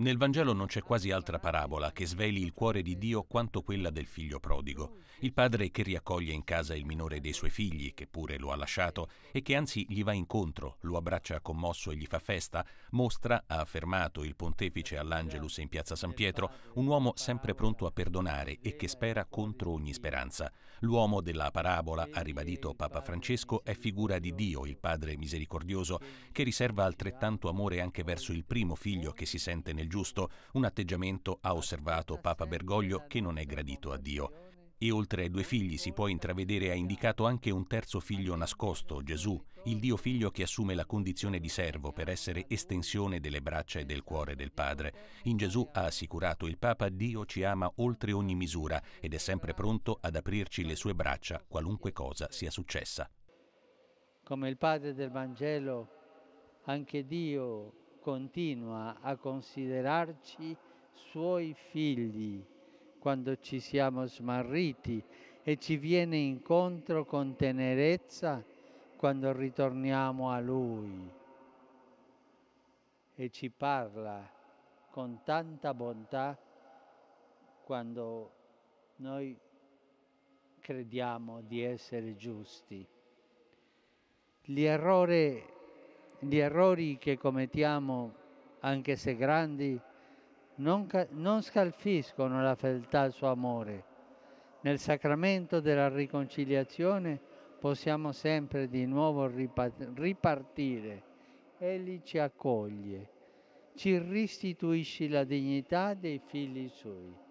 Nel Vangelo non c'è quasi altra parabola che sveli il cuore di Dio quanto quella del figlio prodigo, il padre che riaccoglie in casa il minore dei suoi figli, che pure lo ha lasciato, e che anzi gli va incontro, lo abbraccia commosso e gli fa festa, mostra, ha affermato il pontefice all'Angelus in piazza San Pietro, un uomo sempre pronto a perdonare e che spera contro ogni speranza. L'uomo della parabola, ha ribadito Papa Francesco, è figura di Dio, il padre misericordioso, che riserva altrettanto amore anche verso il primo figlio che si sente nel giusto, un atteggiamento, ha osservato Papa Bergoglio, che non è gradito a Dio. E oltre ai due figli si può intravedere ha indicato anche un terzo figlio nascosto, Gesù, il Dio figlio che assume la condizione di servo per essere estensione delle braccia e del cuore del Padre. In Gesù ha assicurato il Papa Dio ci ama oltre ogni misura ed è sempre pronto ad aprirci le sue braccia qualunque cosa sia successa. Come il Padre del Vangelo, anche Dio continua a considerarci suoi figli quando ci siamo smarriti e ci viene incontro con tenerezza quando ritorniamo a Lui e ci parla con tanta bontà quando noi crediamo di essere giusti. L'errore di errori che commettiamo, anche se grandi, non, non scalfiscono la fedeltà al suo amore. Nel sacramento della riconciliazione possiamo sempre di nuovo ripartire. Egli ci accoglie, ci restituisce la dignità dei figli suoi.